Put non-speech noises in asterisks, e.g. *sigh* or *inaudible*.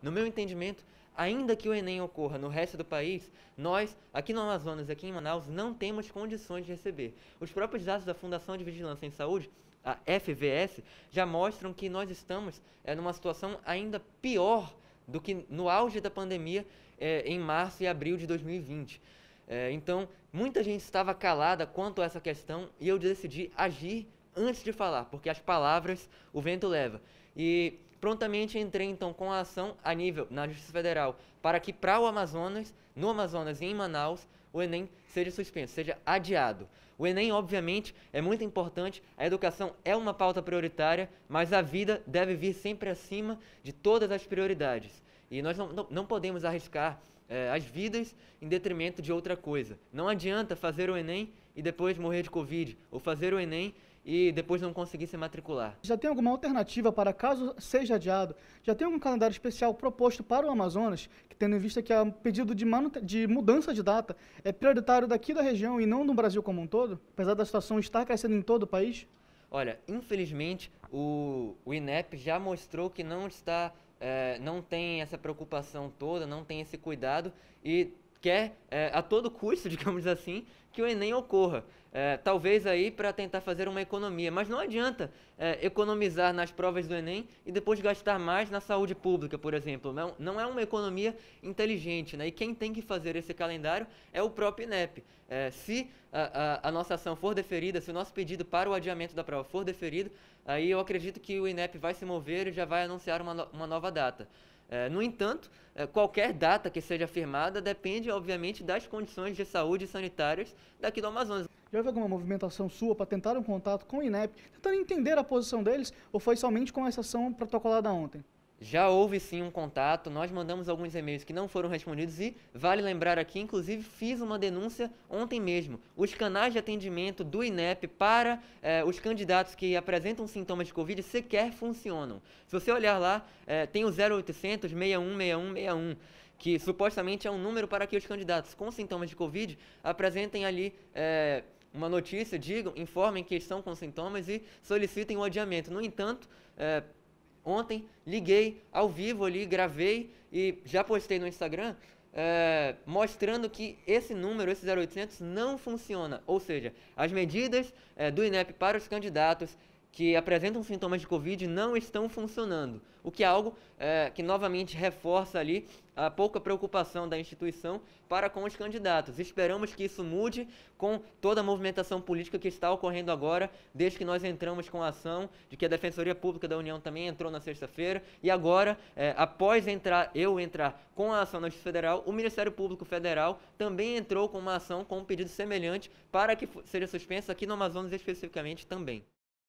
No meu entendimento, ainda que o Enem ocorra no resto do país, nós, aqui no Amazonas e aqui em Manaus, não temos condições de receber. Os próprios dados da Fundação de Vigilância em Saúde, a FVS, já mostram que nós estamos é, numa situação ainda pior do que no auge da pandemia é, em março e abril de 2020. É, eh, então, muita gente estava calada quanto a essa questão e eu decidi agir antes de falar, porque as palavras o vento leva. E Prontamente entrei então com a ação a nível na Justiça Federal para que para o Amazonas, no Amazonas e em Manaus, o Enem seja suspenso, seja adiado. O Enem, obviamente, é muito importante, a educação é uma pauta prioritária, mas a vida deve vir sempre acima de todas as prioridades. E nós não, não, não podemos arriscar eh, as vidas em detrimento de outra coisa. Não adianta fazer o Enem e depois morrer de Covid, ou fazer o Enem e depois não conseguir se matricular. Já tem alguma alternativa para caso seja adiado? Já tem algum calendário especial proposto para o Amazonas, que tendo em vista que o pedido de, de mudança de data é prioritário daqui da região e não no Brasil como um todo, apesar da situação estar crescendo em todo o país? Olha, infelizmente o, o INEP já mostrou que não está, é, não tem essa preocupação toda, não tem esse cuidado e quer é, é, a todo custo, *laughs* digamos assim, que o Enem ocorra. É, talvez aí para tentar fazer uma economia. Mas não adianta é, economizar nas provas do Enem e depois gastar mais na saúde pública, por exemplo. Não, não é uma economia inteligente. Né? E quem tem que fazer esse calendário é o próprio INEP. É, se a, a, a, nossa ação for deferida, se o nosso pedido para o adiamento da prova for deferido, aí eu acredito que o INEP vai se mover e já vai anunciar uma, uma nova data. É, no entanto, é, qualquer data que seja firmada depende, obviamente, das condições de saúde sanitárias daqui do Amazonas. Já houve alguma movimentação sua para tentar um contato com o INEP, tentando entender a posição deles, ou foi somente com essa ação protocolada ontem? Já houve sim um contato, nós mandamos alguns e-mails que não foram respondidos e vale lembrar aqui, inclusive fiz uma denúncia ontem mesmo. Os canais de atendimento do INEP para eh, os candidatos que apresentam sintomas de Covid sequer funcionam. Se você olhar lá, eh, tem o 0800 616161 que supostamente é um número para que os candidatos com sintomas de Covid apresentem ali é, uma notícia, digam, informem que estão com sintomas e solicitem o adiamento. No entanto, é, Ontem liguei ao vivo ali, gravei e já postei no Instagram é, mostrando que esse número, esse 0800, não funciona. Ou seja, as medidas é, do INEP para os candidatos que apresentam sintomas de Covid não estão funcionando, o que é algo é, que novamente reforça ali a pouca preocupação da instituição para com os candidatos. Esperamos que isso mude com toda a movimentação política que está ocorrendo agora, desde que nós entramos com a ação, de que a Defensoria Pública da União também entrou na sexta-feira, e agora, é, após entrar, eu entrar com a ação na Justiça Federal, o Ministério Público Federal também entrou com uma ação com um pedido semelhante para que seja suspensa aqui no Amazonas especificamente também.